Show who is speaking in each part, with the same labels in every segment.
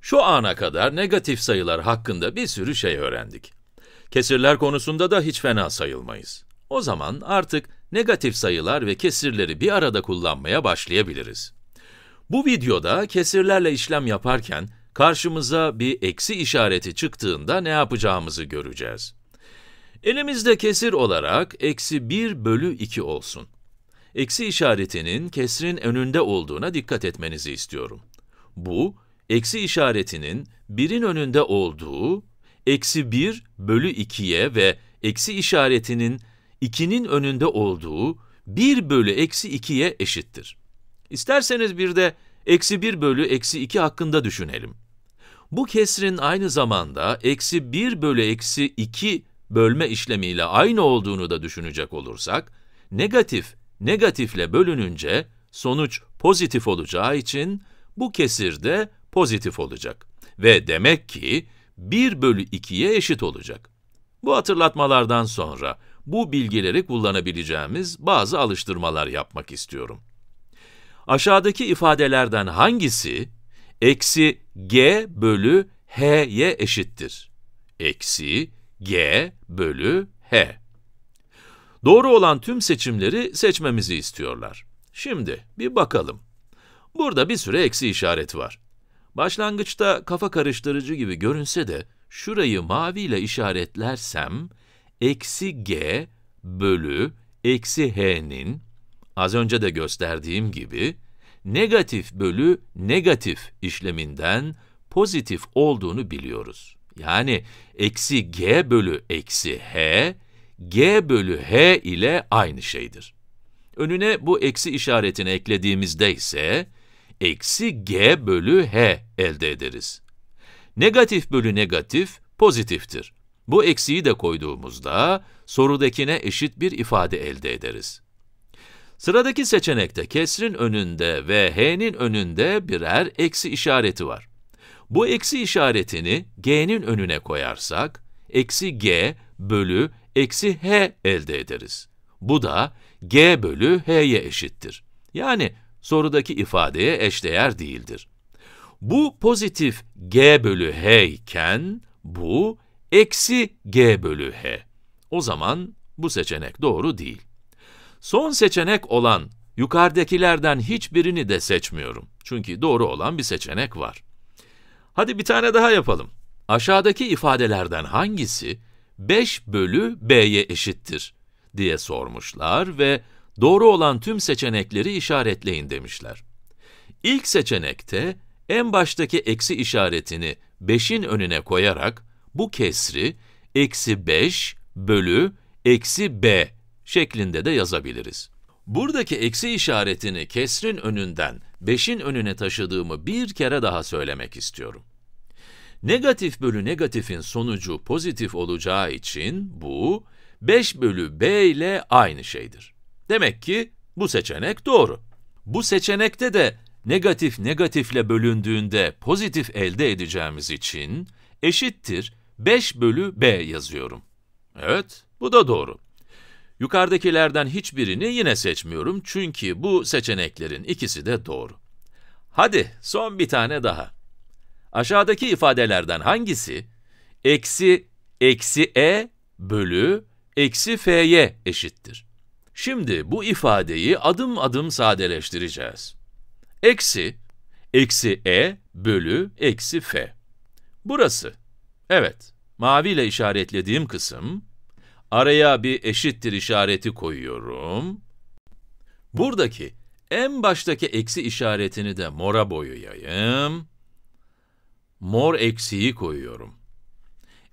Speaker 1: Şu ana kadar negatif sayılar hakkında bir sürü şey öğrendik. Kesirler konusunda da hiç fena sayılmayız. O zaman artık negatif sayılar ve kesirleri bir arada kullanmaya başlayabiliriz. Bu videoda kesirlerle işlem yaparken karşımıza bir eksi işareti çıktığında ne yapacağımızı göreceğiz. Elimizde kesir olarak eksi 1 bölü 2 olsun. Eksi işaretinin kesrin önünde olduğuna dikkat etmenizi istiyorum. Bu, eksi işaretinin birin önünde olduğu, eksi 1 bölü 2'ye ve eksi işaretinin 2'nin önünde olduğu 1 bölü eksi 2'ye eşittir. İsterseniz bir de eksi 1 bölü eksi 2 hakkında düşünelim. Bu kesrin aynı zamanda eksi 1 bölü eksi 2 bölme işlemiyle aynı olduğunu da düşünecek olursak, negatif negatifle bölününce sonuç pozitif olacağı için bu kesirde pozitif olacak. Ve demek ki 1 bölü 2'ye eşit olacak. Bu hatırlatmalardan sonra bu bilgileri kullanabileceğimiz bazı alıştırmalar yapmak istiyorum. Aşağıdaki ifadelerden hangisi eksi g bölü h'ye eşittir? Eksi g bölü h. Doğru olan tüm seçimleri seçmemizi istiyorlar. Şimdi bir bakalım. Burada bir süre eksi işareti var. Başlangıçta kafa karıştırıcı gibi görünse de şurayı maviyle işaretlersem eksi g bölü eksi h'nin az önce de gösterdiğim gibi negatif bölü negatif işleminden pozitif olduğunu biliyoruz. Yani eksi g bölü eksi h, g bölü h ile aynı şeydir. Önüne bu eksi işaretini eklediğimizde ise eksi g bölü h elde ederiz. Negatif bölü negatif pozitiftir. Bu eksiyi de koyduğumuzda sorudakine eşit bir ifade elde ederiz. Sıradaki seçenekte kesrin önünde ve h'nin önünde birer eksi işareti var. Bu eksi işaretini g'nin önüne koyarsak, eksi g bölü eksi h elde ederiz. Bu da g bölü h'ye eşittir. Yani sorudaki ifadeye eşdeğer değildir. Bu pozitif g bölü h iken, bu eksi g bölü h. O zaman bu seçenek doğru değil. Son seçenek olan yukarıdakilerden hiçbirini de seçmiyorum. Çünkü doğru olan bir seçenek var. Hadi bir tane daha yapalım. Aşağıdaki ifadelerden hangisi 5 bölü b'ye eşittir diye sormuşlar ve doğru olan tüm seçenekleri işaretleyin demişler. İlk seçenekte en baştaki eksi işaretini 5'in önüne koyarak bu kesri eksi 5 bölü eksi b şeklinde de yazabiliriz. Buradaki eksi işaretini kesrin önünden 5'in önüne taşıdığımı bir kere daha söylemek istiyorum. Negatif bölü negatifin sonucu pozitif olacağı için bu 5 bölü b ile aynı şeydir. Demek ki bu seçenek doğru. Bu seçenekte de negatif negatifle bölündüğünde pozitif elde edeceğimiz için eşittir 5 bölü b yazıyorum. Evet, bu da doğru. Yukarıdakilerden hiçbirini yine seçmiyorum çünkü bu seçeneklerin ikisi de doğru. Hadi son bir tane daha. Aşağıdaki ifadelerden hangisi eksi eksi e bölü eksi f'ye eşittir? Şimdi bu ifadeyi adım adım sadeleştireceğiz. Eksi, eksi e bölü eksi f. Burası. Evet, maviyle işaretlediğim kısım. Araya bir eşittir işareti koyuyorum. Buradaki en baştaki eksi işaretini de mora boyayayım. Mor eksiyi koyuyorum.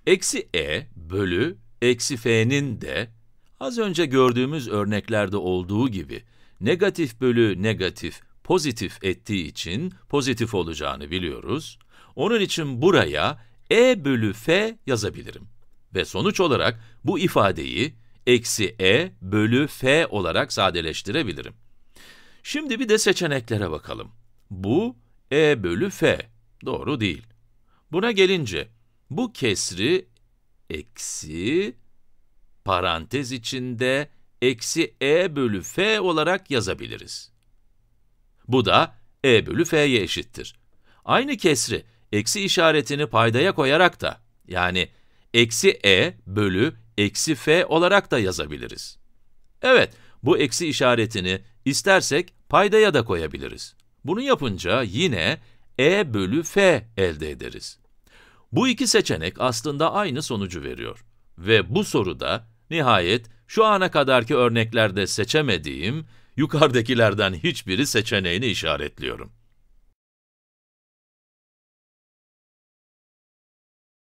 Speaker 1: Eksi e bölü eksi f'nin de Az önce gördüğümüz örneklerde olduğu gibi negatif bölü negatif pozitif ettiği için pozitif olacağını biliyoruz. Onun için buraya e bölü f yazabilirim. Ve sonuç olarak bu ifadeyi eksi e bölü f olarak sadeleştirebilirim. Şimdi bir de seçeneklere bakalım. Bu e bölü f. Doğru değil. Buna gelince bu kesri eksi parantez içinde eksi e bölü f olarak yazabiliriz. Bu da e bölü f'ye eşittir. Aynı kesri, eksi işaretini paydaya koyarak da, yani eksi e bölü eksi f olarak da yazabiliriz. Evet, bu eksi işaretini istersek paydaya da koyabiliriz. Bunu yapınca yine e bölü f elde ederiz. Bu iki seçenek aslında aynı sonucu veriyor. Ve bu soruda Nihayet şu ana kadarki örneklerde seçemediğim yukarıdakilerden hiçbiri seçeneğini işaretliyorum.